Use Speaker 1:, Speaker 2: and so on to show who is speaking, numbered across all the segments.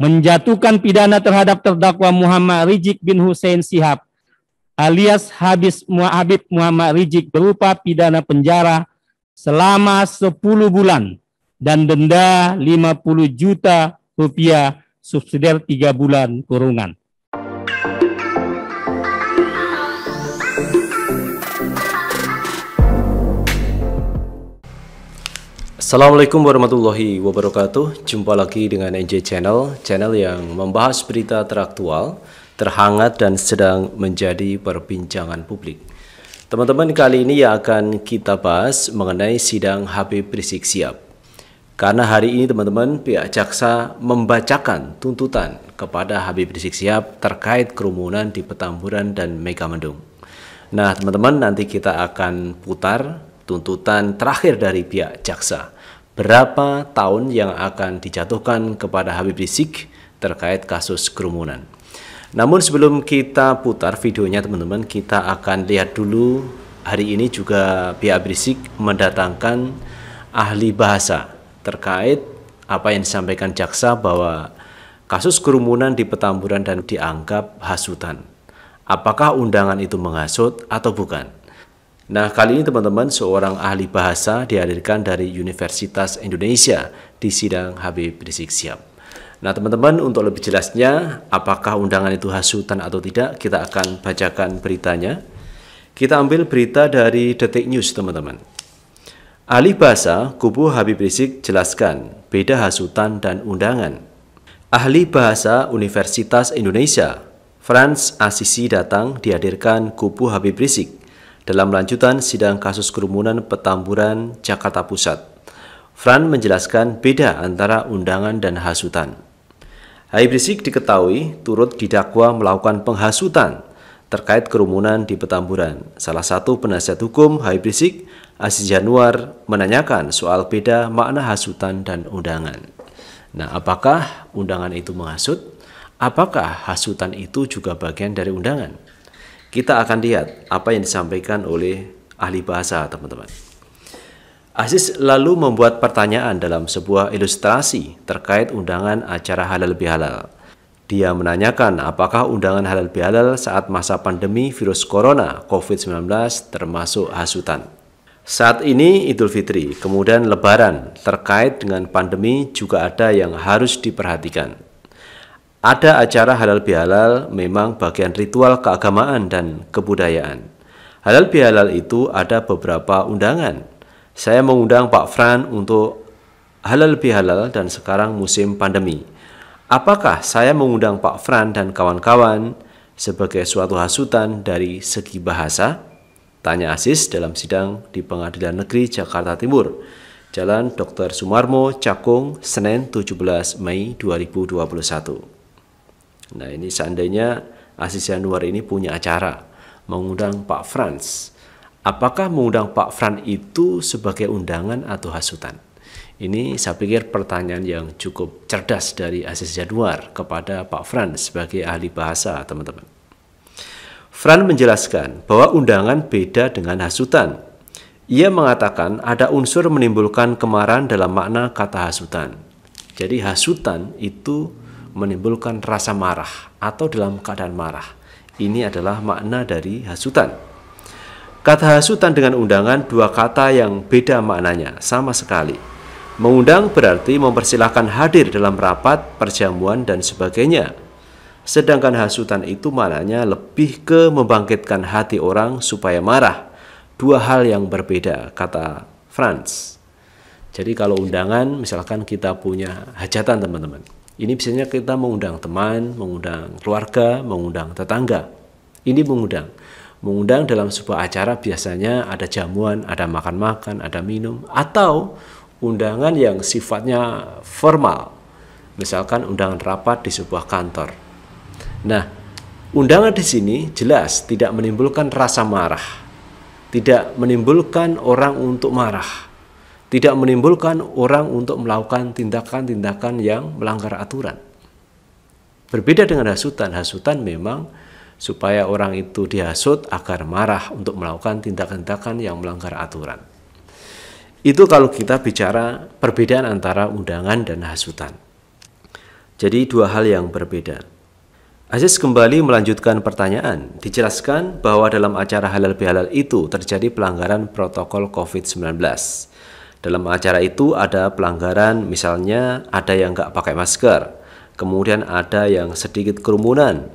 Speaker 1: menjatuhkan pidana terhadap terdakwa Muhammad Rizik bin Hussein Sihab alias Habis Muhabib Muhammad Rizik berupa pidana penjara selama 10 bulan dan denda 50 juta rupiah subsidiar 3 bulan kurungan.
Speaker 2: Assalamualaikum warahmatullahi wabarakatuh. Jumpa lagi dengan NJ Channel, channel yang membahas berita teraktual, terhangat dan sedang menjadi perbincangan publik. Teman-teman, kali ini yang akan kita bahas mengenai sidang Habib Rizik Siap. Karena hari ini teman-teman pihak jaksa membacakan tuntutan kepada Habib Rizik Sihab terkait kerumunan di Petamburan dan Megamendung. Nah, teman-teman nanti kita akan putar tuntutan terakhir dari pihak jaksa berapa tahun yang akan dijatuhkan kepada Habib Rizik terkait kasus kerumunan. Namun sebelum kita putar videonya teman-teman, kita akan lihat dulu hari ini juga pihak Rizik mendatangkan ahli bahasa terkait apa yang disampaikan jaksa bahwa kasus kerumunan di Petamburan dan dianggap hasutan. Apakah undangan itu menghasut atau bukan? Nah, kali ini teman-teman seorang ahli bahasa dihadirkan dari Universitas Indonesia di sidang Habib Rizik Sihab. Nah, teman-teman untuk lebih jelasnya apakah undangan itu hasutan atau tidak, kita akan bacakan beritanya. Kita ambil berita dari Detik News, teman-teman. Ahli bahasa kubu Habib Rizik jelaskan beda hasutan dan undangan. Ahli bahasa Universitas Indonesia, Franz Asisi datang dihadirkan kubu Habib Rizik dalam lanjutan sidang kasus kerumunan Petamburan, Jakarta Pusat. Fran menjelaskan beda antara undangan dan hasutan. Habib Rizik diketahui turut didakwa melakukan penghasutan terkait kerumunan di Petamburan. Salah satu penasihat hukum Habib Rizik, Aziz Januar, menanyakan soal beda makna hasutan dan undangan. Nah, apakah undangan itu menghasut? Apakah hasutan itu juga bagian dari undangan? Kita akan lihat apa yang disampaikan oleh ahli bahasa, teman-teman. Aziz lalu membuat pertanyaan dalam sebuah ilustrasi terkait undangan acara halal bihalal. Dia menanyakan apakah undangan halal bihalal saat masa pandemi virus corona COVID-19 termasuk hasutan. Saat ini Idul Fitri, kemudian Lebaran terkait dengan pandemi juga ada yang harus diperhatikan. Ada acara halal bihalal memang bagian ritual keagamaan dan kebudayaan. Halal bihalal itu ada beberapa undangan. Saya mengundang Pak Fran untuk halal bihalal dan sekarang musim pandemi. Apakah saya mengundang Pak Fran dan kawan-kawan sebagai suatu hasutan dari segi bahasa? Tanya Asis dalam sidang di Pengadilan Negeri Jakarta Timur. Jalan Dr. Sumarmo, Cakung, Senin 17 Mei 2021. Nah ini seandainya asisten Yanuar ini punya acara mengundang Pak Franz. Apakah mengundang Pak Franz itu sebagai undangan atau hasutan? Ini saya pikir pertanyaan yang cukup cerdas dari Aziz Januar kepada Pak Franz sebagai ahli bahasa teman-teman. Fran menjelaskan bahwa undangan beda dengan hasutan. Ia mengatakan ada unsur menimbulkan kemarahan dalam makna kata hasutan. Jadi hasutan itu menimbulkan rasa marah atau dalam keadaan marah. Ini adalah makna dari hasutan. Kata hasutan dengan undangan dua kata yang beda maknanya, sama sekali. Mengundang berarti mempersilahkan hadir dalam rapat, perjamuan, dan sebagainya. Sedangkan hasutan itu maknanya lebih ke membangkitkan hati orang supaya marah. Dua hal yang berbeda, kata Franz. Jadi kalau undangan misalkan kita punya hajatan teman-teman ini biasanya kita mengundang teman, mengundang keluarga, mengundang tetangga. Ini mengundang. Mengundang dalam sebuah acara biasanya ada jamuan, ada makan-makan, ada minum, atau undangan yang sifatnya formal. Misalkan undangan rapat di sebuah kantor. Nah, undangan di sini jelas tidak menimbulkan rasa marah. Tidak menimbulkan orang untuk marah tidak menimbulkan orang untuk melakukan tindakan-tindakan yang melanggar aturan. Berbeda dengan hasutan, hasutan memang supaya orang itu dihasut agar marah untuk melakukan tindakan-tindakan yang melanggar aturan. Itu kalau kita bicara perbedaan antara undangan dan hasutan. Jadi dua hal yang berbeda. Aziz kembali melanjutkan pertanyaan. Dijelaskan bahwa dalam acara halal bihalal itu terjadi pelanggaran protokol COVID-19 dalam acara itu ada pelanggaran misalnya ada yang nggak pakai masker, kemudian ada yang sedikit kerumunan.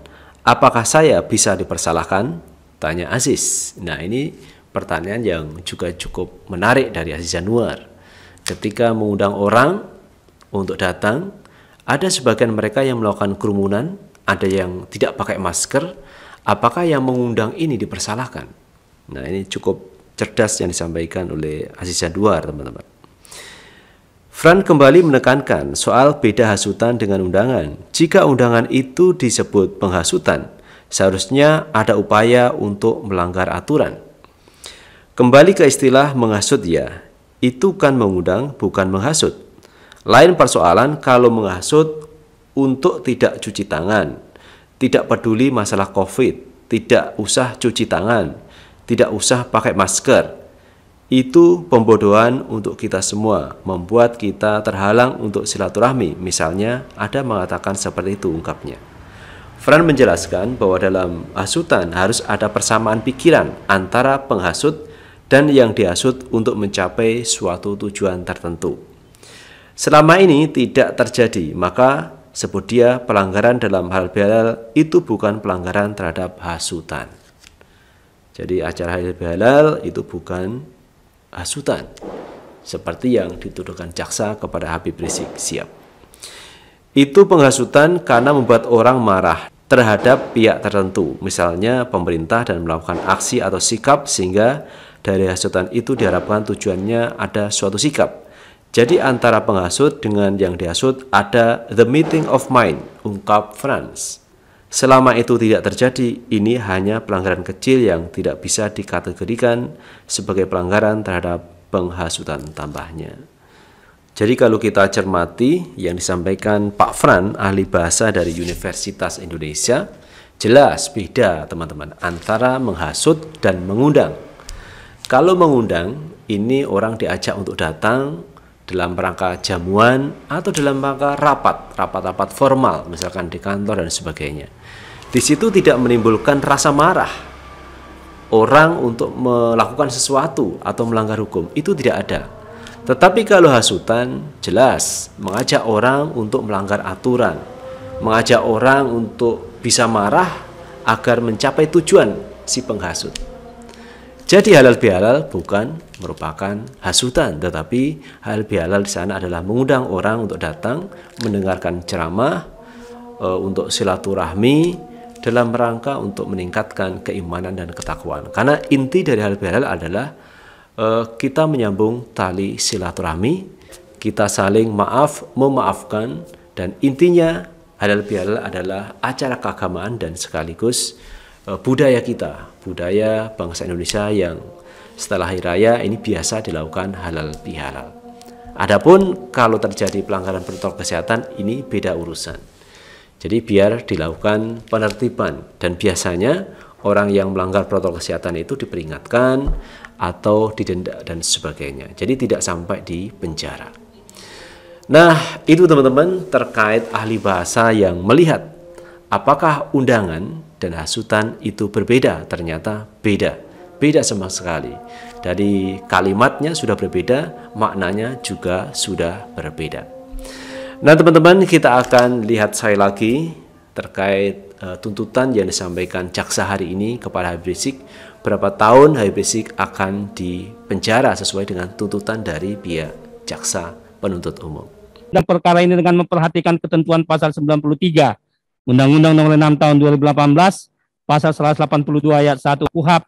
Speaker 2: Apakah saya bisa dipersalahkan? Tanya Aziz. Nah ini pertanyaan yang juga cukup menarik dari Aziz Januar. Ketika mengundang orang untuk datang, ada sebagian mereka yang melakukan kerumunan, ada yang tidak pakai masker. Apakah yang mengundang ini dipersalahkan? Nah ini cukup cerdas yang disampaikan oleh Aziz Januar, teman-teman. Fran kembali menekankan soal beda hasutan dengan undangan. Jika undangan itu disebut penghasutan, seharusnya ada upaya untuk melanggar aturan. Kembali ke istilah menghasut ya, itu kan mengundang bukan menghasut. Lain persoalan kalau menghasut untuk tidak cuci tangan, tidak peduli masalah COVID, tidak usah cuci tangan, tidak usah pakai masker. Itu pembodohan untuk kita semua, membuat kita terhalang untuk silaturahmi. Misalnya, ada mengatakan seperti itu ungkapnya. Fran menjelaskan bahwa dalam hasutan harus ada persamaan pikiran antara penghasut dan yang dihasut untuk mencapai suatu tujuan tertentu. Selama ini tidak terjadi, maka sebut dia pelanggaran dalam hal bihalal itu bukan pelanggaran terhadap hasutan. Jadi acara halal bihalal itu bukan hasutan seperti yang dituduhkan jaksa kepada Habib Rizik. Siap. Itu penghasutan karena membuat orang marah terhadap pihak tertentu, misalnya pemerintah dan melakukan aksi atau sikap sehingga dari hasutan itu diharapkan tujuannya ada suatu sikap. Jadi antara penghasut dengan yang dihasut ada the meeting of mind, ungkap Franz. Selama itu tidak terjadi, ini hanya pelanggaran kecil yang tidak bisa dikategorikan sebagai pelanggaran terhadap penghasutan tambahnya. Jadi kalau kita cermati yang disampaikan Pak Fran, ahli bahasa dari Universitas Indonesia, jelas beda teman-teman antara menghasut dan mengundang. Kalau mengundang, ini orang diajak untuk datang dalam rangka jamuan atau dalam rangka rapat, rapat-rapat formal, misalkan di kantor dan sebagainya. Di situ tidak menimbulkan rasa marah orang untuk melakukan sesuatu atau melanggar hukum, itu tidak ada. Tetapi kalau hasutan jelas mengajak orang untuk melanggar aturan, mengajak orang untuk bisa marah agar mencapai tujuan si penghasut. Jadi halal bihalal bukan merupakan hasutan, tetapi halal bihalal di sana adalah mengundang orang untuk datang mendengarkan ceramah e, untuk silaturahmi dalam rangka untuk meningkatkan keimanan dan ketakwaan. Karena inti dari halal bihalal adalah e, kita menyambung tali silaturahmi, kita saling maaf, memaafkan dan intinya halal bihalal adalah acara keagamaan dan sekaligus Eh, budaya kita, budaya bangsa Indonesia yang setelah hari raya ini biasa dilakukan halal bihalal. Adapun kalau terjadi pelanggaran protokol kesehatan ini beda urusan. Jadi biar dilakukan penertiban dan biasanya orang yang melanggar protokol kesehatan itu diperingatkan atau didenda dan sebagainya. Jadi tidak sampai di penjara. Nah, itu teman-teman terkait ahli bahasa yang melihat apakah undangan dan hasutan itu berbeda, ternyata beda. Beda sama sekali. Dari kalimatnya sudah berbeda, maknanya juga sudah berbeda. Nah, teman-teman, kita akan lihat saya lagi terkait uh, tuntutan yang disampaikan jaksa hari ini kepada Habib Rizik. Berapa tahun Habib Rizik akan dipenjara sesuai dengan tuntutan dari pihak jaksa penuntut umum.
Speaker 1: Dan perkara ini dengan memperhatikan ketentuan pasal 93 Undang-Undang Nomor 6 Tahun 2018 Pasal 182 Ayat 1 KUHAP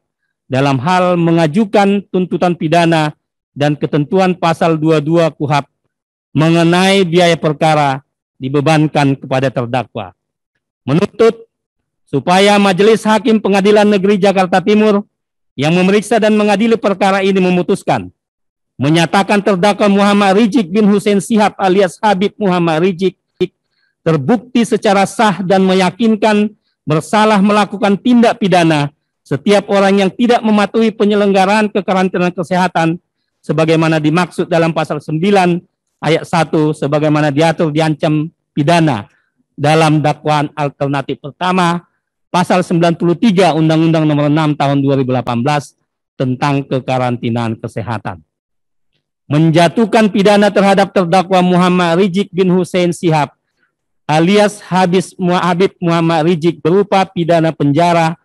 Speaker 1: dalam hal mengajukan tuntutan pidana dan ketentuan pasal 22 KUHAP mengenai biaya perkara dibebankan kepada terdakwa. Menuntut supaya Majelis Hakim Pengadilan Negeri Jakarta Timur yang memeriksa dan mengadili perkara ini memutuskan menyatakan terdakwa Muhammad Rizik bin Hussein Sihab alias Habib Muhammad Rizik terbukti secara sah dan meyakinkan bersalah melakukan tindak pidana setiap orang yang tidak mematuhi penyelenggaraan kekarantinaan kesehatan sebagaimana dimaksud dalam pasal 9 ayat 1 sebagaimana diatur diancam pidana dalam dakwaan alternatif pertama pasal 93 Undang-Undang Nomor 6 Tahun 2018 tentang kekarantinaan kesehatan. Menjatuhkan pidana terhadap terdakwa Muhammad Rizik bin Hussein Sihab alias Habis muhabib Muhammad Rizik berupa pidana penjara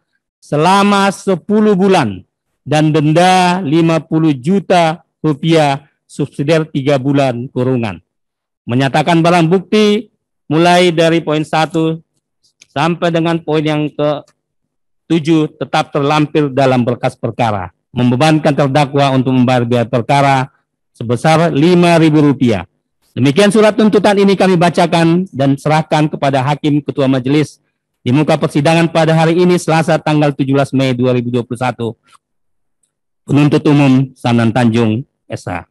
Speaker 1: selama 10 bulan dan denda 50 juta rupiah subsidiar 3 bulan kurungan. Menyatakan barang bukti mulai dari poin 1 sampai dengan poin yang ke 7 tetap terlampir dalam berkas perkara. Membebankan terdakwa untuk membayar biaya perkara sebesar rp rupiah. Demikian surat tuntutan ini kami bacakan dan serahkan kepada Hakim Ketua Majelis di muka persidangan pada hari ini Selasa tanggal 17 Mei 2021. Penuntut Umum Sanan Tanjung, Esa.